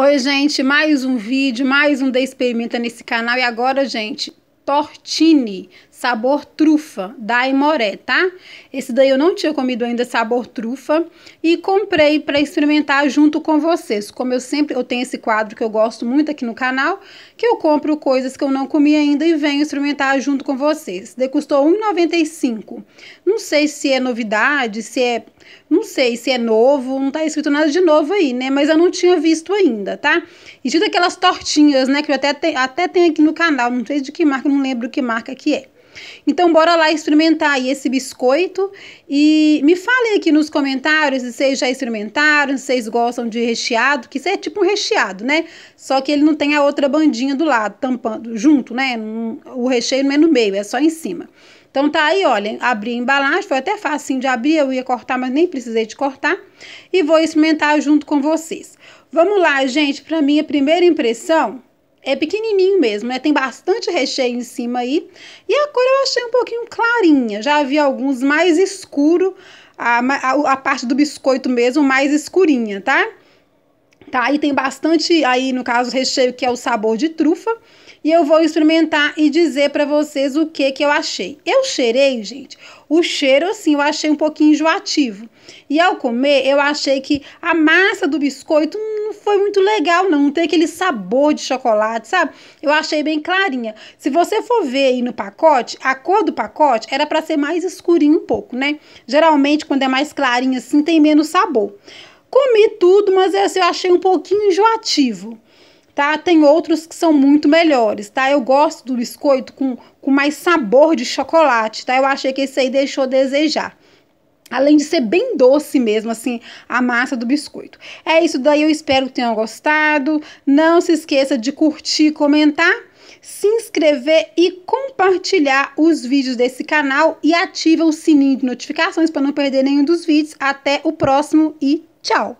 Oi, gente, mais um vídeo, mais um The Experimenta nesse canal. E agora, gente, tortini sabor trufa da Imoré, tá? Esse daí eu não tinha comido ainda sabor trufa e comprei para experimentar junto com vocês. Como eu sempre, eu tenho esse quadro que eu gosto muito aqui no canal, que eu compro coisas que eu não comi ainda e venho experimentar junto com vocês. De custou 1,95. Não sei se é novidade, se é, não sei se é novo, não tá escrito nada de novo aí, né? Mas eu não tinha visto ainda, tá? E tinha aquelas tortinhas, né, que eu até, te, até tenho aqui no canal, não sei de que marca, não lembro que marca que é. Então, bora lá experimentar aí esse biscoito e me falem aqui nos comentários se vocês já experimentaram, se vocês gostam de recheado, que isso é tipo um recheado, né? Só que ele não tem a outra bandinha do lado, tampando, junto, né? O recheio não é no meio, é só em cima. Então tá aí, olha, abri a embalagem, foi até facinho de abrir, eu ia cortar, mas nem precisei de cortar. E vou experimentar junto com vocês. Vamos lá, gente, para minha primeira impressão, é pequenininho mesmo, né? Tem bastante recheio em cima aí. E a cor eu achei um pouquinho clarinha. Já havia alguns mais escuro, a, a, a, parte do biscoito mesmo mais escurinha, tá? Tá, e tem bastante aí, no caso, recheio que é o sabor de trufa. E eu vou experimentar e dizer para vocês o que que eu achei. Eu cheirei, gente, o cheiro assim, eu achei um pouquinho enjoativo. E ao comer, eu achei que a massa do biscoito foi muito legal, não. Não tem aquele sabor de chocolate, sabe? Eu achei bem clarinha. Se você for ver aí no pacote, a cor do pacote era para ser mais escurinho um pouco, né? Geralmente, quando é mais clarinha assim, tem menos sabor. Comi tudo, mas é assim, eu achei um pouquinho enjoativo tá? Tem outros que são muito melhores, tá? Eu gosto do biscoito com, com mais sabor de chocolate, tá? Eu achei que esse aí deixou a desejar. Além de ser bem doce mesmo, assim, a massa do biscoito. É isso daí, eu espero que tenham gostado. Não se esqueça de curtir, comentar, se inscrever e compartilhar os vídeos desse canal e ativa o sininho de notificações para não perder nenhum dos vídeos. Até o próximo e tchau!